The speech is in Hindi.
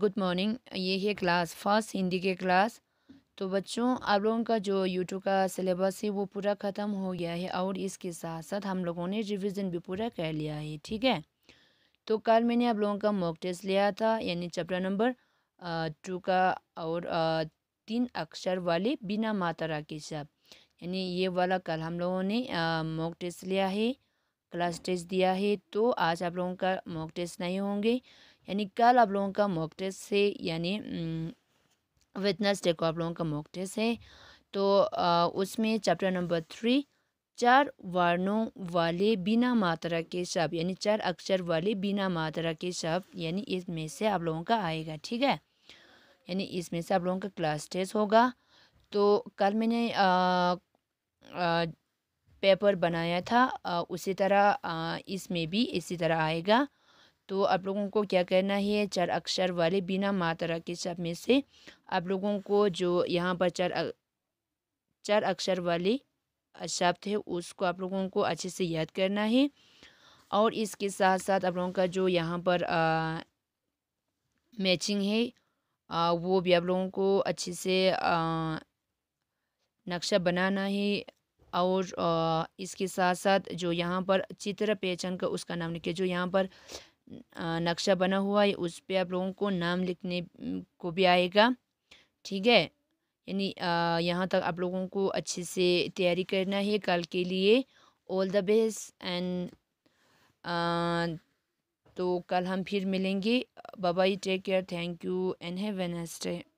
गुड मॉर्निंग ये है क्लास फर्स्ट हिंदी के क्लास तो बच्चों आप लोगों का जो यूट्यूब का सिलेबस है वो पूरा ख़त्म हो गया है और इसके साथ साथ हम लोगों ने रिवीजन भी पूरा कर लिया है ठीक है तो कल मैंने आप लोगों का मॉक टेस्ट लिया था यानी चैप्टर नंबर टू का और तीन अक्षर वाले बिना मात्रा के शब्द यानी ये वाला कल हम लोगों ने मॉक टेस्ट लिया है क्लास टेस्ट दिया है तो आज आप लोगों का मॉक टेस्ट नहीं होंगे यानी कल आप लोगों का मॉक टेस्ट है यानी डे को आप लोगों का मॉक टेस्ट है तो उसमें चैप्टर नंबर थ्री चार वर्णों वाले बिना मात्रा के शब्द यानी चार अक्षर वाले बिना मात्रा के शब्द यानी इसमें से आप लोगों का आएगा ठीक है यानी इसमें से आप लोगों का क्लास टेस्ट होगा तो कल मैंने आ, आ, पेपर बनाया था उसी तरह इसमें भी इसी तरह आएगा तो आप लोगों को क्या करना है चार अक्षर वाले बिना मात्रा के शब्द में से आप लोगों को जो यहाँ पर चार चार अक्षर वाले शब्द है उसको आप लोगों को अच्छे से याद करना है और इसके साथ साथ आप लोगों का जो यहाँ पर आ, मैचिंग है आ, वो भी आप लोगों को अच्छे से आ, नक्शा बनाना है और इसके साथ साथ जो यहाँ पर चित्र पेचन का उसका नाम लिखे जो यहाँ पर नक्शा बना हुआ है उस पर आप लोगों को नाम लिखने को भी आएगा ठीक है यानी यहाँ तक आप लोगों को अच्छे से तैयारी करना है कल के लिए ऑल द बेस्ट एंड तो कल हम फिर मिलेंगे bye bye take care thank you and have A